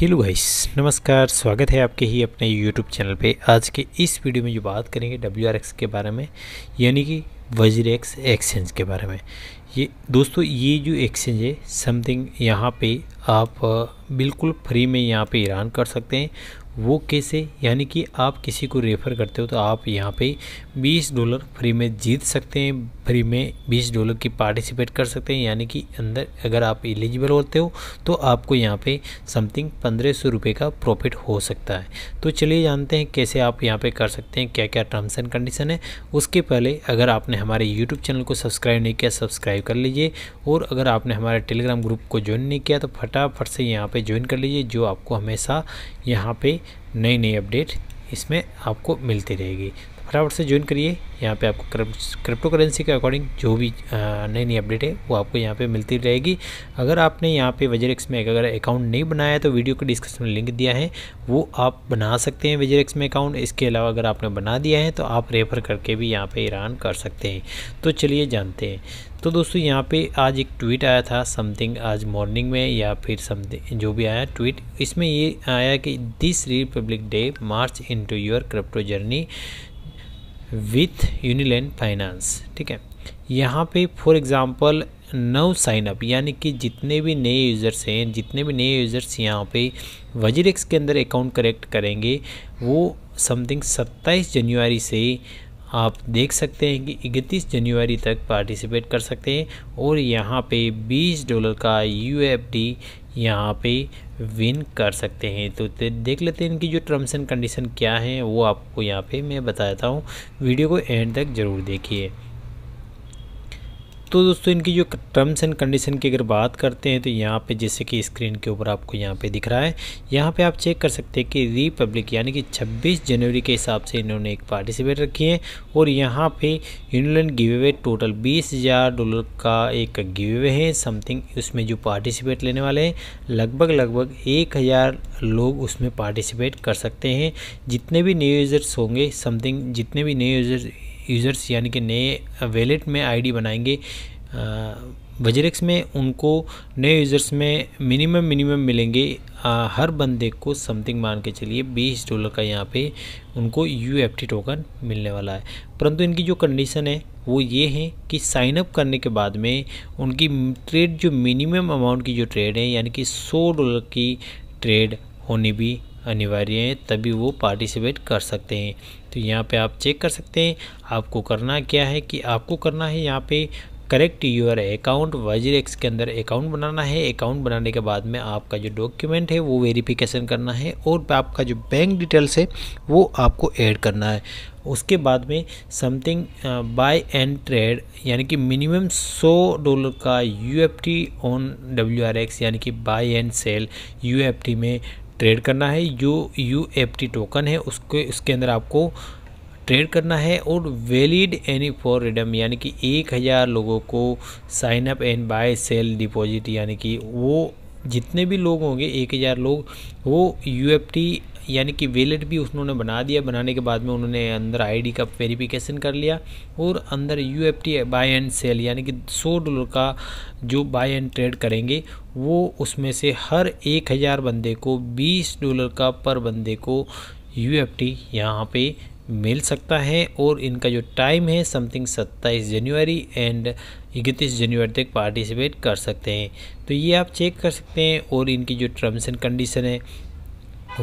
hello guys नमस्कार स्वागत है आपके ही अपने यूट्यूब चैनल पे आज के इस वीडियो में जो बात करेंगे डब्ल्यू के बारे में यानी कि वजीर एक्स एक्सचेंज के बारे में ये दोस्तों ये जो एक्सचेंज है समथिंग यहाँ पे आप बिल्कुल फ्री में यहाँ पे ईरान कर सकते हैं वो कैसे यानी कि आप किसी को रेफ़र करते हो तो आप यहाँ पे 20 डॉलर फ्री में जीत सकते हैं फ्री में 20 डॉलर की पार्टिसिपेट कर सकते हैं यानी कि अंदर अगर आप एलिजिबल होते हो तो आपको यहाँ पे समथिंग पंद्रह सौ रुपये का प्रॉफिट हो सकता है तो चलिए जानते हैं कैसे आप यहाँ पे कर सकते हैं क्या क्या टर्म्स एंड कंडीशन है उसके पहले अगर आपने हमारे यूट्यूब चैनल को सब्सक्राइब नहीं किया सब्सक्राइब कर लीजिए और अगर आपने हमारे टेलीग्राम ग्रुप को ज्वाइन नहीं किया तो फटाफट से यहाँ पर ज्वाइन कर लीजिए जो आपको हमेशा यहाँ पर नई नई अपडेट इसमें आपको मिलती रहेगी फटाफट से ज्वाइन करिए यहाँ पे आपको क्रिप्टो करेंसी के अकॉर्डिंग जो भी नई नई अपडेट है वो आपको यहाँ पे मिलती रहेगी अगर आपने यहाँ पे वेजरेक्स में अगर अकाउंट नहीं बनाया तो वीडियो के डिस्क्रिप्शन में लिंक दिया है वो आप बना सकते हैं एक्स में अकाउंट इसके अलावा अगर आपने बना दिया है तो आप रेफर करके भी यहाँ पर ईरान कर सकते हैं तो चलिए जानते हैं तो दोस्तों यहाँ पे आज एक ट्वीट आया था समथिंग आज मॉर्निंग में या फिर समथिंग जो भी आया ट्वीट इसमें ये आया कि this Republic Day march into your crypto journey with Unilend finance ठीक है यहाँ पे for example now sign up यानी कि जितने भी नए यूज़र्स हैं जितने भी नए यूज़र्स यहाँ पे वजीरेक्स के अंदर अकाउंट करेक्ट करेंगे वो समथिंग 27 जनवरी से आप देख सकते हैं कि 31 जनवरी तक पार्टिसिपेट कर सकते हैं और यहाँ पे 20 डॉलर का यू एफ डी यहाँ पे विन कर सकते हैं तो देख लेते हैं इनकी जो टर्म्स एंड कंडीशन क्या हैं वो आपको यहाँ पे मैं बताता हूँ वीडियो को एंड तक ज़रूर देखिए तो दोस्तों इनकी जो टर्म्स एंड कंडीशन की अगर बात करते हैं तो यहाँ पे जैसे कि स्क्रीन के ऊपर आपको यहाँ पे दिख रहा है यहाँ पे आप चेक कर सकते हैं कि रिपब्लिक यानी कि 26 जनवरी के हिसाब से इन्होंने एक पार्टिसिपेट रखी है और यहाँ पे इन्होंने गिव अवे टोटल बीस हज़ार डॉलर का एक गिव अवे है समथिंग उसमें जो पार्टिसिपेट लेने वाले हैं लगभग लगभग एक हज़ार लोग उसमें पार्टिसिपेट कर सकते हैं जितने भी न्यू यूज़र्स होंगे समथिंग जितने भी न्यू यूज़र्स यूज़र्स यानी कि नए वैलेट में आईडी बनाएंगे वजरेक्स में उनको नए यूज़र्स में मिनिमम मिनिमम मिलेंगे आ, हर बंदे को समथिंग मान के चलिए बीस डॉलर का यहाँ पे उनको यू एफ टी टोकन मिलने वाला है परंतु इनकी जो कंडीशन है वो ये है कि साइन अप करने के बाद में उनकी ट्रेड जो मिनिमम अमाउंट की जो ट्रेड है यानी कि सौ डॉलर की ट्रेड होनी भी अनिवार्य है तभी वो पार्टिसिपेट कर सकते हैं तो यहाँ पे आप चेक कर सकते हैं आपको करना क्या है कि आपको करना है यहाँ पे correct your account WazirX के अंदर अकाउंट बनाना है अकाउंट बनाने के बाद में आपका जो डॉक्यूमेंट है वो वेरिफिकेशन करना है और आपका जो बैंक डिटेल्स है वो आपको ऐड करना है उसके बाद में समथिंग बाय एंड ट्रेड यानी कि मिनिमम 100 डॉलर का यू ऑन डब्ल्यू यानी कि बाय एंड सेल यू में ट्रेड करना है जो यू एफ टी टोकन है उसके उसके अंदर आपको ट्रेड करना है और वैलिड एनी फॉर रिडम यानी कि एक हज़ार लोगों को sign up and buy sell deposit यानी कि वो जितने भी लोग होंगे एक हज़ार लोग वो यू एफ टी यानी कि वेलेट भी उन्होंने बना दिया बनाने के बाद में उन्होंने अंदर आईडी का वेरिफिकेशन कर लिया और अंदर U F T buy and sell यानी कि सौ डॉलर का जो बाय एंड ट्रेड करेंगे वो उसमें से हर एक हज़ार बंदे को बीस डॉलर का पर बंदे को यू एफ टी यहाँ पर मिल सकता है और इनका जो टाइम है समथिंग 27 जनवरी एंड इकतीस जनवरी तक पार्टिसिपेट कर सकते हैं तो ये आप चेक कर सकते हैं और इनकी जो टर्म्स एंड कंडीशन है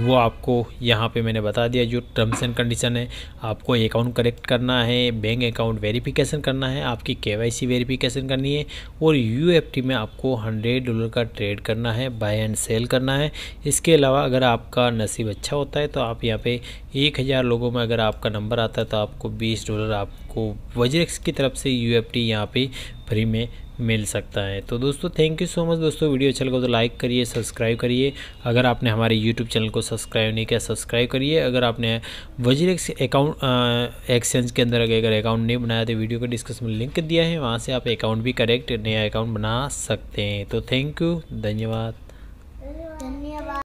वो आपको यहाँ पे मैंने बता दिया जो टर्म्स एंड कंडीशन है आपको अकाउंट करेक्ट करना है बैंक अकाउंट वेरिफिकेशन करना है आपकी केवाईसी वेरिफिकेशन करनी है और यूएफटी में आपको हंड्रेड डॉलर का ट्रेड करना है बाय एंड सेल करना है इसके अलावा अगर आपका नसीब अच्छा होता है तो आप यहाँ पे एक हज़ार लोगों में अगर आपका नंबर आता है तो आपको बीस डॉलर आपको वजरेक्स की तरफ से यू एफ टी यहाँ पर फ्री में मिल सकता है तो दोस्तों थैंक यू सो मच दोस्तों वीडियो अच्छा लगा तो लाइक करिए सब्सक्राइब करिए अगर आपने हमारे यूट्यूब चैनल को सब्सक्राइब नहीं किया सब्सक्राइब करिए अगर आपने वजीर अकाउंट एक्सचेंज के अंदर अगर अकाउंट नहीं बनाया तो वीडियो का डिस्क्रिप्शन में लिंक दिया है वहाँ से आप अकाउंट भी करेक्ट नया अकाउंट बना सकते हैं तो थैंक यू धन्यवाद